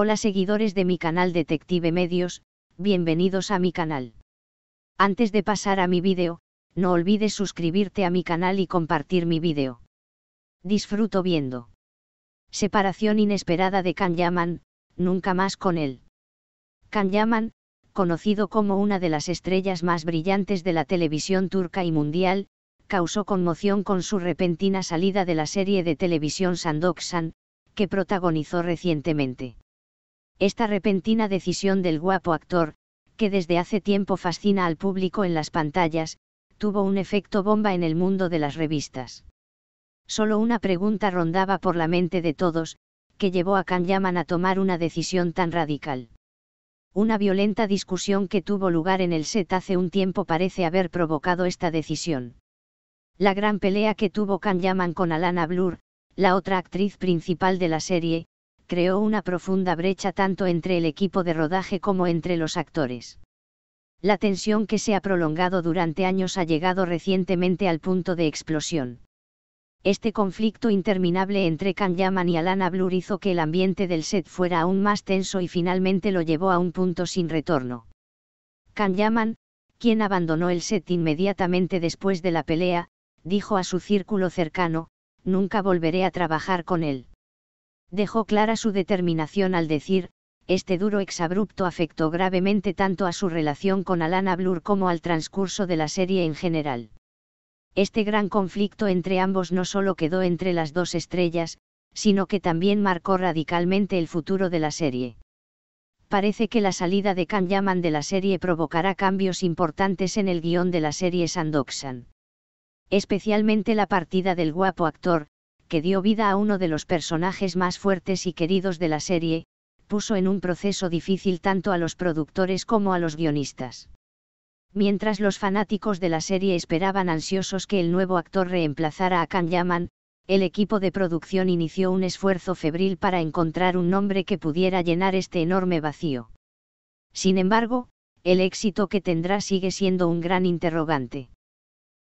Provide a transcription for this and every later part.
Hola seguidores de mi canal Detective Medios, bienvenidos a mi canal. Antes de pasar a mi vídeo, no olvides suscribirte a mi canal y compartir mi vídeo. Disfruto viendo. Separación inesperada de Yaman, nunca más con él. Yaman, conocido como una de las estrellas más brillantes de la televisión turca y mundial, causó conmoción con su repentina salida de la serie de televisión Sandoksan, que protagonizó recientemente. Esta repentina decisión del guapo actor, que desde hace tiempo fascina al público en las pantallas, tuvo un efecto bomba en el mundo de las revistas. Solo una pregunta rondaba por la mente de todos, que llevó a Yaman a tomar una decisión tan radical. Una violenta discusión que tuvo lugar en el set hace un tiempo parece haber provocado esta decisión. La gran pelea que tuvo Yaman con Alana Blur, la otra actriz principal de la serie, creó una profunda brecha tanto entre el equipo de rodaje como entre los actores. La tensión que se ha prolongado durante años ha llegado recientemente al punto de explosión. Este conflicto interminable entre Yaman y Alana Blur hizo que el ambiente del set fuera aún más tenso y finalmente lo llevó a un punto sin retorno. Yaman, quien abandonó el set inmediatamente después de la pelea, dijo a su círculo cercano, nunca volveré a trabajar con él. Dejó clara su determinación al decir, este duro exabrupto afectó gravemente tanto a su relación con Alana Blur como al transcurso de la serie en general. Este gran conflicto entre ambos no solo quedó entre las dos estrellas, sino que también marcó radicalmente el futuro de la serie. Parece que la salida de Kanyaman Yaman de la serie provocará cambios importantes en el guión de la serie Sandoxan. Especialmente la partida del guapo actor, que dio vida a uno de los personajes más fuertes y queridos de la serie, puso en un proceso difícil tanto a los productores como a los guionistas. Mientras los fanáticos de la serie esperaban ansiosos que el nuevo actor reemplazara a Kan Yaman, el equipo de producción inició un esfuerzo febril para encontrar un nombre que pudiera llenar este enorme vacío. Sin embargo, el éxito que tendrá sigue siendo un gran interrogante.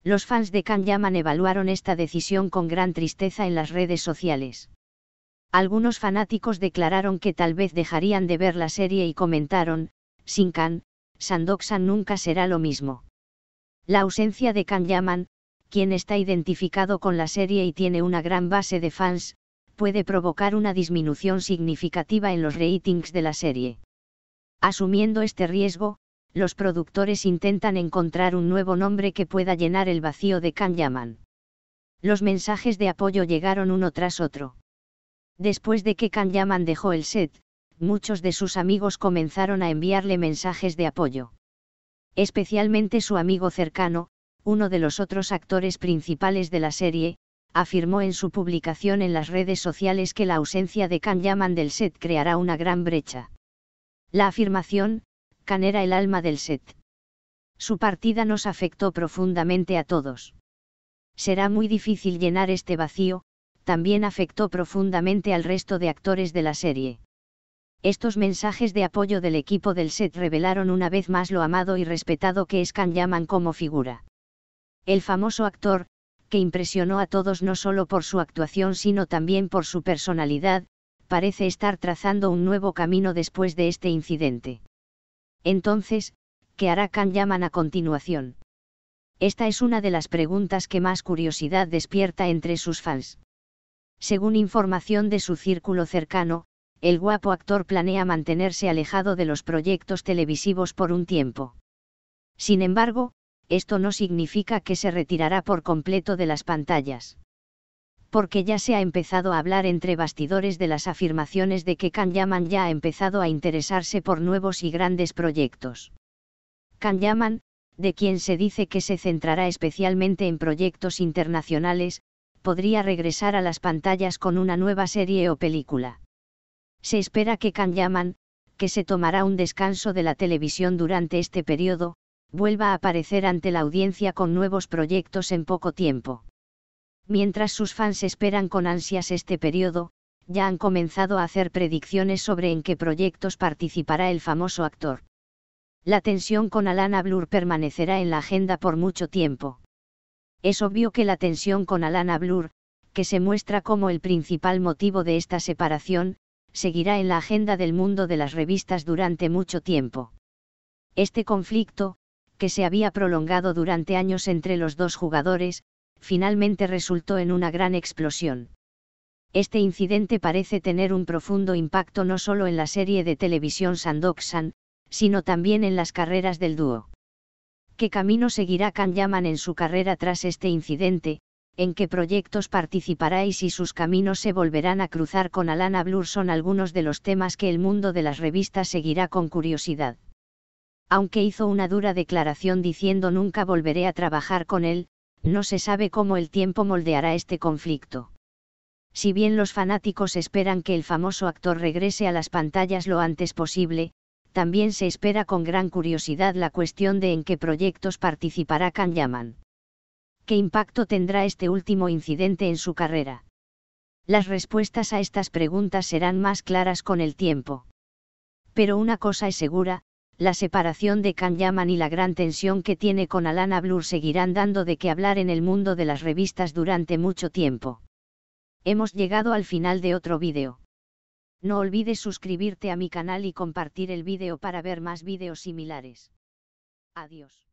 Los fans de Can Yaman evaluaron esta decisión con gran tristeza en las redes sociales. Algunos fanáticos declararon que tal vez dejarían de ver la serie y comentaron, sin Can, Sandoksan nunca será lo mismo. La ausencia de Can Yaman, quien está identificado con la serie y tiene una gran base de fans, puede provocar una disminución significativa en los ratings de la serie. Asumiendo este riesgo, los productores intentan encontrar un nuevo nombre que pueda llenar el vacío de Kan Yaman. Los mensajes de apoyo llegaron uno tras otro. Después de que Can Yaman dejó el set, muchos de sus amigos comenzaron a enviarle mensajes de apoyo. Especialmente su amigo cercano, uno de los otros actores principales de la serie, afirmó en su publicación en las redes sociales que la ausencia de Can Yaman del set creará una gran brecha. La afirmación, era el alma del set. Su partida nos afectó profundamente a todos. Será muy difícil llenar este vacío, también afectó profundamente al resto de actores de la serie. Estos mensajes de apoyo del equipo del set revelaron una vez más lo amado y respetado que Scan llaman como figura. El famoso actor, que impresionó a todos no solo por su actuación sino también por su personalidad, parece estar trazando un nuevo camino después de este incidente entonces, ¿qué hará Khan Yaman a continuación? Esta es una de las preguntas que más curiosidad despierta entre sus fans. Según información de su círculo cercano, el guapo actor planea mantenerse alejado de los proyectos televisivos por un tiempo. Sin embargo, esto no significa que se retirará por completo de las pantallas porque ya se ha empezado a hablar entre bastidores de las afirmaciones de que Yaman ya ha empezado a interesarse por nuevos y grandes proyectos. Yaman, de quien se dice que se centrará especialmente en proyectos internacionales, podría regresar a las pantallas con una nueva serie o película. Se espera que Yaman, que se tomará un descanso de la televisión durante este periodo, vuelva a aparecer ante la audiencia con nuevos proyectos en poco tiempo. Mientras sus fans esperan con ansias este periodo, ya han comenzado a hacer predicciones sobre en qué proyectos participará el famoso actor. La tensión con Alana Blur permanecerá en la agenda por mucho tiempo. Es obvio que la tensión con Alana Blur, que se muestra como el principal motivo de esta separación, seguirá en la agenda del mundo de las revistas durante mucho tiempo. Este conflicto, que se había prolongado durante años entre los dos jugadores, finalmente resultó en una gran explosión. Este incidente parece tener un profundo impacto no solo en la serie de televisión Sandokan, sino también en las carreras del dúo. ¿Qué camino seguirá Kan Yaman en su carrera tras este incidente? ¿En qué proyectos participará y si sus caminos se volverán a cruzar con Alana Blur son algunos de los temas que el mundo de las revistas seguirá con curiosidad. Aunque hizo una dura declaración diciendo nunca volveré a trabajar con él, no se sabe cómo el tiempo moldeará este conflicto. Si bien los fanáticos esperan que el famoso actor regrese a las pantallas lo antes posible, también se espera con gran curiosidad la cuestión de en qué proyectos participará Can Yaman. ¿Qué impacto tendrá este último incidente en su carrera? Las respuestas a estas preguntas serán más claras con el tiempo. Pero una cosa es segura, la separación de Can Yaman y la gran tensión que tiene con Alana Blur seguirán dando de qué hablar en el mundo de las revistas durante mucho tiempo. Hemos llegado al final de otro vídeo. No olvides suscribirte a mi canal y compartir el vídeo para ver más vídeos similares. Adiós.